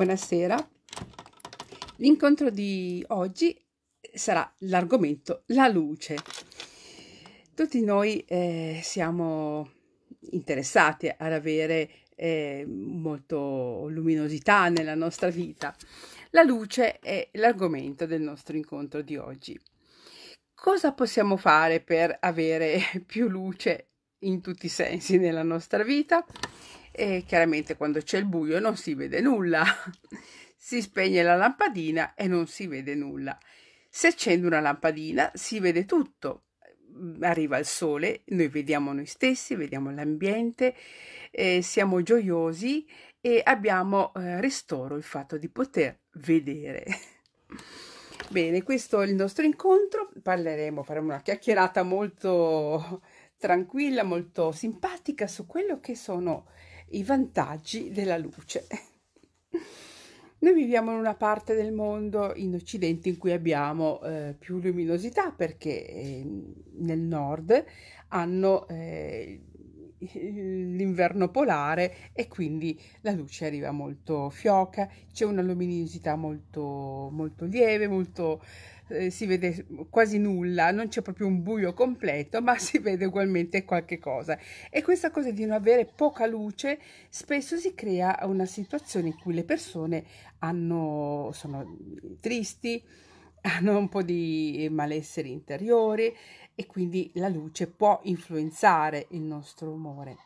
Buonasera. L'incontro di oggi sarà l'argomento la luce. Tutti noi eh, siamo interessati ad avere eh, molto luminosità nella nostra vita. La luce è l'argomento del nostro incontro di oggi. Cosa possiamo fare per avere più luce in tutti i sensi nella nostra vita? e chiaramente quando c'è il buio non si vede nulla. si spegne la lampadina e non si vede nulla. Se accendo una lampadina si vede tutto. Mm, arriva il sole, noi vediamo noi stessi, vediamo l'ambiente, eh, siamo gioiosi e abbiamo eh, ristoro il fatto di poter vedere. Bene, questo è il nostro incontro. Parleremo, faremo una chiacchierata molto tranquilla, molto simpatica su quello che sono i vantaggi della luce. Noi viviamo in una parte del mondo, in Occidente, in cui abbiamo eh, più luminosità perché eh, nel nord hanno eh, l'inverno polare e quindi la luce arriva molto fioca, c'è una luminosità molto, molto lieve, molto eh, si vede quasi nulla, non c'è proprio un buio completo, ma si vede ugualmente qualche cosa. E questa cosa di non avere poca luce spesso si crea una situazione in cui le persone hanno, sono tristi, hanno un po' di malessere interiori e quindi la luce può influenzare il nostro umore.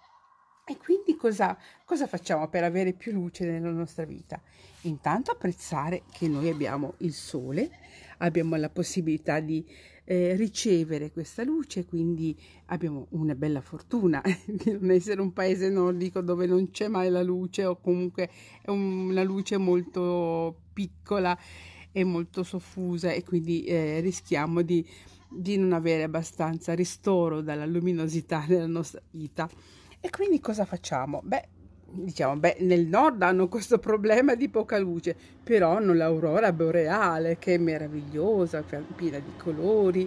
E quindi cosa, cosa, facciamo per avere più luce nella nostra vita? Intanto apprezzare che noi abbiamo il sole, abbiamo la possibilità di eh, ricevere questa luce, quindi abbiamo una bella fortuna di non essere un paese nordico dove non c'è mai la luce o comunque è una luce molto piccola e molto soffusa e quindi eh, rischiamo di, di non avere abbastanza ristoro dalla luminosità nella nostra vita. E quindi cosa facciamo? Beh, diciamo, beh, nel nord hanno questo problema di poca luce, però hanno l'aurora boreale che è meravigliosa, piena di colori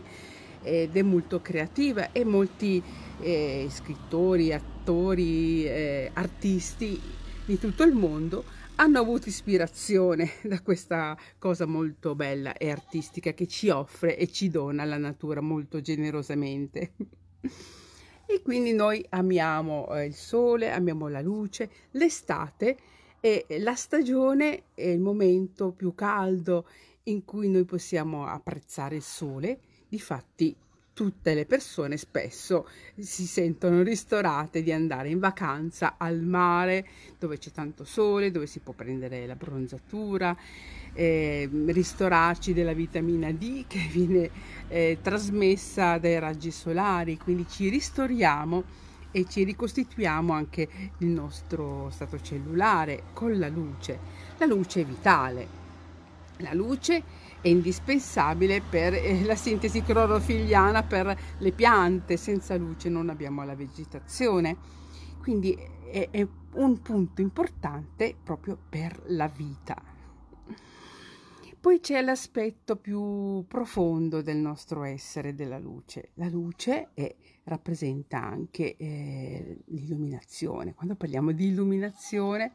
ed è molto creativa e molti eh, scrittori, attori, eh, artisti di tutto il mondo hanno avuto ispirazione da questa cosa molto bella e artistica che ci offre e ci dona la natura molto generosamente. e quindi noi amiamo eh, il sole, amiamo la luce, l'estate e la stagione è il momento più caldo in cui noi possiamo apprezzare il sole, difatti tutte le persone spesso si sentono ristorate di andare in vacanza al mare dove c'è tanto sole, dove si può prendere la bronzatura, eh, ristorarci della vitamina D che viene eh, trasmessa dai raggi solari, quindi ci ristoriamo e ci ricostituiamo anche il nostro stato cellulare con la luce. La luce è vitale. La luce è indispensabile per eh, la sintesi clorofiliana per le piante, senza luce non abbiamo la vegetazione, quindi è, è un punto importante proprio per la vita. Poi c'è l'aspetto più profondo del nostro essere, della luce. La luce è, rappresenta anche eh, l'illuminazione. Quando parliamo di illuminazione,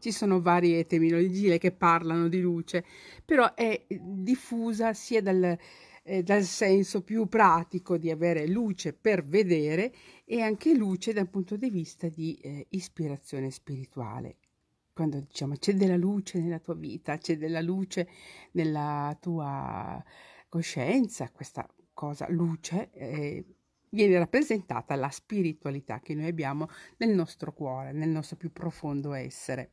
ci sono varie terminologie che parlano di luce, però è diffusa sia dal, eh, dal senso più pratico di avere luce per vedere e anche luce dal punto di vista di eh, ispirazione spirituale quando diciamo c'è della luce nella tua vita, c'è della luce nella tua coscienza, questa cosa, luce, eh, viene rappresentata la spiritualità che noi abbiamo nel nostro cuore, nel nostro più profondo essere.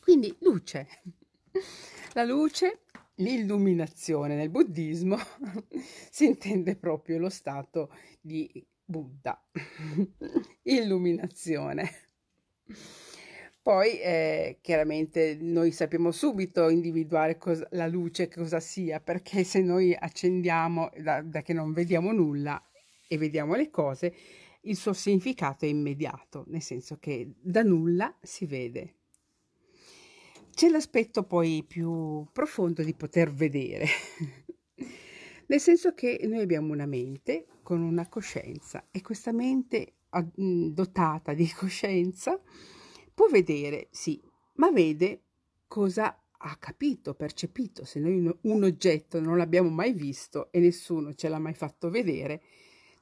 Quindi luce. La luce, l'illuminazione nel buddismo si intende proprio lo stato di Buddha. Illuminazione. Poi eh, chiaramente noi sappiamo subito individuare cosa, la luce cosa sia, perché se noi accendiamo da, da che non vediamo nulla e vediamo le cose, il suo significato è immediato, nel senso che da nulla si vede. C'è l'aspetto poi più profondo di poter vedere, nel senso che noi abbiamo una mente con una coscienza e questa mente mm, dotata di coscienza può vedere, sì, ma vede cosa ha capito, percepito. Se noi un oggetto non l'abbiamo mai visto e nessuno ce l'ha mai fatto vedere,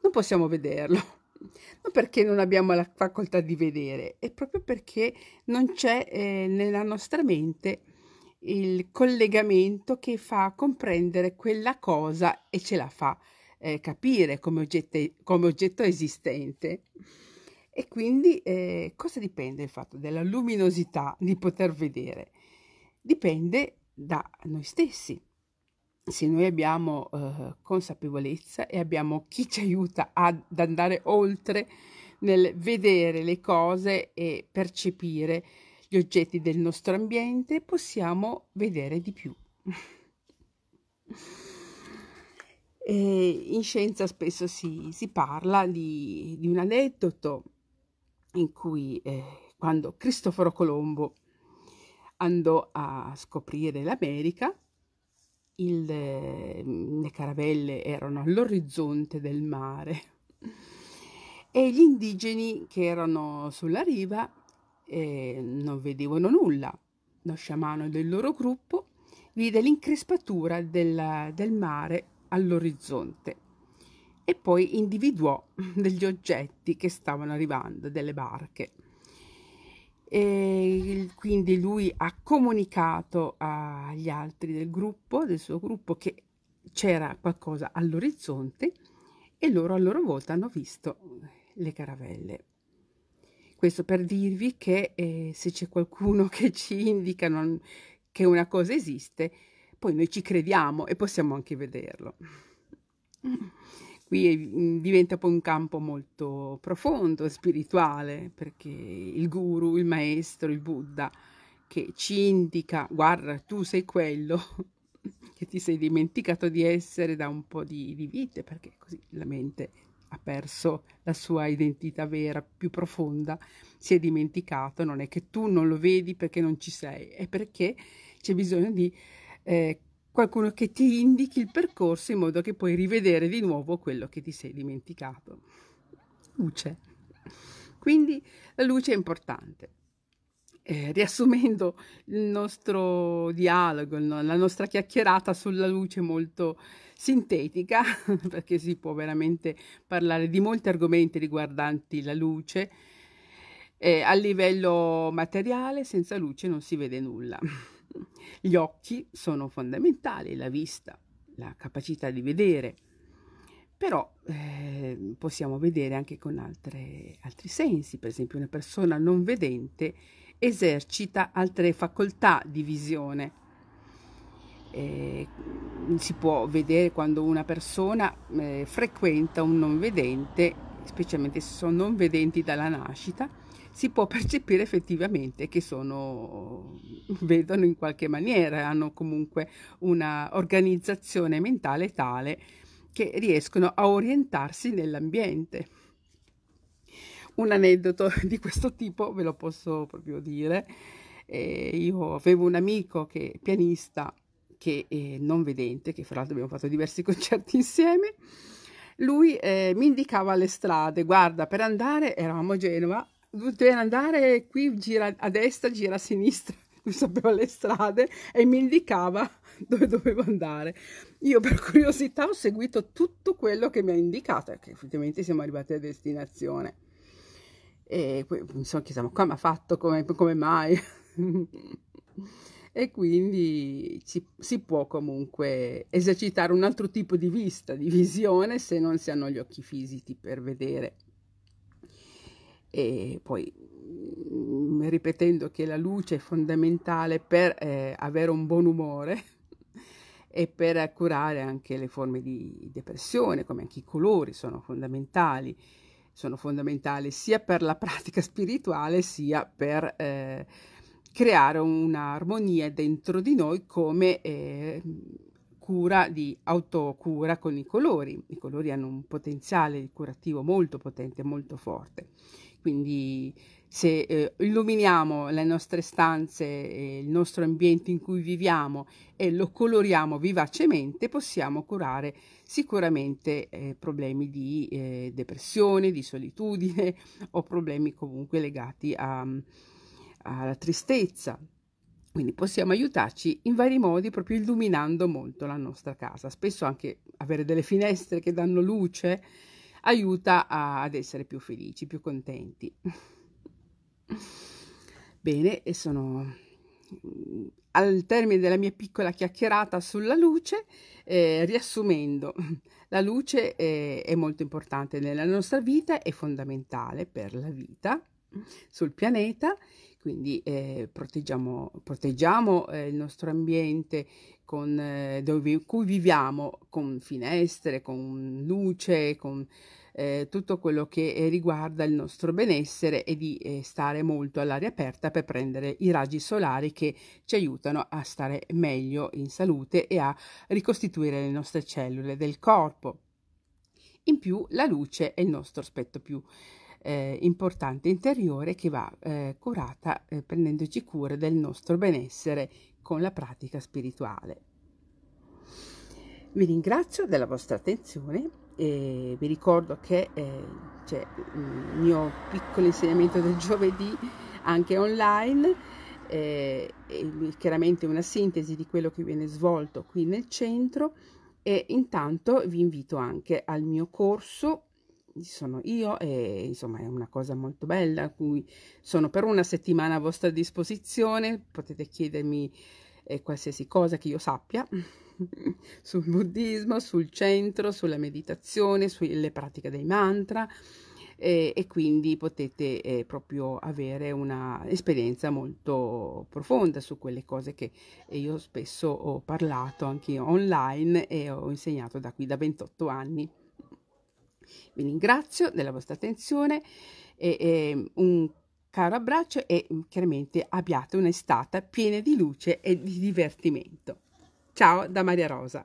non possiamo vederlo non perché non abbiamo la facoltà di vedere, è proprio perché non c'è eh, nella nostra mente il collegamento che fa comprendere quella cosa e ce la fa eh, capire come, oggetti, come, oggetto esistente. E quindi eh, cosa dipende il fatto della luminosità di poter vedere? Dipende da noi stessi se noi abbiamo eh, consapevolezza e abbiamo chi ci aiuta ad andare oltre nel vedere le cose e percepire gli oggetti del nostro ambiente, possiamo vedere di più. in scienza spesso si, si parla di, di, un aneddoto in cui eh, quando Cristoforo Colombo andò a scoprire l'America, il, ehm, le caravelle erano all'orizzonte del mare e gli indigeni che erano sulla riva eh, non vedevano nulla. Lo sciamano del loro gruppo vide l'increspatura del, del mare all'orizzonte e poi individuò degli oggetti che stavano arrivando, delle barche e quindi lui ha comunicato agli altri del gruppo, del suo gruppo, che c'era qualcosa all'orizzonte e loro a loro volta hanno visto le caravelle. Questo per dirvi che eh, se c'è qualcuno che ci indica non, che una cosa esiste, poi noi ci crediamo e possiamo anche vederlo qui mm, diventa poi un campo molto profondo, spirituale, perché il guru, il maestro, il Buddha che ci indica, guarda, tu sei quello che ti sei dimenticato di essere da un po' di, di vite, perché così la mente ha perso la sua identità vera, più profonda, si è dimenticato, non è che tu non lo vedi perché non ci sei, è perché c'è bisogno di eh, qualcuno che ti indichi il percorso in modo che puoi rivedere di nuovo quello che ti sei dimenticato. Luce. Quindi la luce è importante. Eh, riassumendo il nostro dialogo, la nostra chiacchierata sulla luce molto sintetica, perché si può veramente parlare di molti argomenti riguardanti la luce. Eh, a livello materiale, senza luce non si vede nulla. Gli occhi sono fondamentali, la vista, la capacità di vedere, però eh, possiamo vedere anche con altre, altri sensi, per esempio una persona non vedente esercita altre facoltà di visione. Eh, si può vedere quando una persona eh, frequenta un non vedente, specialmente se sono non vedenti dalla nascita, si può percepire effettivamente che sono, vedono in qualche maniera, hanno comunque un'organizzazione mentale tale che riescono a orientarsi nell'ambiente. Un aneddoto di questo tipo ve lo posso proprio dire. Eh, io avevo un amico che pianista che è non vedente, che fra l'altro abbiamo fatto diversi concerti insieme. Lui eh, mi indicava le strade, guarda, per andare eravamo a Genova dovevo andare qui, gira a destra, gira a sinistra, lui sapeva le strade e mi indicava dove dovevo andare. Io per curiosità ho seguito tutto quello che mi ha indicato, perché effettivamente siamo arrivati a destinazione. E poi mi sono chiesa, ma come ha fatto, come, come mai? e quindi ci, si può comunque esercitare un altro tipo di vista, di visione, se non si hanno gli occhi fisici per vedere e poi mm, ripetendo che la luce è fondamentale per eh, avere un buon umore e per curare anche le forme di depressione, come anche i colori sono fondamentali, sono fondamentali sia per la pratica spirituale sia per eh, creare un'armonia dentro di noi come eh, cura di autocura con i colori. I colori hanno un potenziale curativo molto potente, molto forte. Quindi se eh, illuminiamo le nostre stanze, eh, il nostro ambiente in cui viviamo e lo coloriamo vivacemente, possiamo curare sicuramente eh, problemi di eh, depressione, di solitudine o problemi comunque legati a, alla tristezza. Quindi possiamo aiutarci in vari modi proprio illuminando molto la nostra casa, spesso anche avere delle finestre che danno luce aiuta a, ad essere più felici, più contenti. Bene, e sono mm, al termine della mia piccola chiacchierata sulla luce, eh, riassumendo, la luce è, eh, è molto importante nella nostra vita, è fondamentale per la vita sul pianeta, quindi eh, proteggiamo, proteggiamo eh, il nostro ambiente con, eh, dove, cui viviamo con finestre, con luce, con eh, tutto quello che eh, riguarda il nostro benessere e di eh, stare molto all'aria aperta per prendere i raggi solari che ci aiutano a stare meglio in salute e a ricostituire le nostre cellule del corpo. In più la luce è il nostro aspetto più eh, importante interiore che va eh, curata eh, prendendoci cura del nostro benessere con la pratica spirituale. Vi ringrazio della vostra attenzione e vi ricordo che eh, c'è mm, il mio piccolo insegnamento del giovedì anche online, eh, chiaramente una sintesi di quello che viene svolto qui nel centro e intanto vi invito anche al mio corso sono io e insomma è una cosa molto bella cui sono per una settimana a vostra disposizione potete chiedermi eh, qualsiasi cosa che io sappia sul buddismo sul centro sulla meditazione sulle pratiche dei mantra eh, e quindi potete eh, proprio avere un'esperienza molto profonda su quelle cose che io spesso ho parlato anche online e ho insegnato da qui da 28 anni vi ringrazio della vostra attenzione e, e un caro abbraccio e mm, chiaramente abbiate un'estate piena di luce e di divertimento. Ciao da Maria Rosa.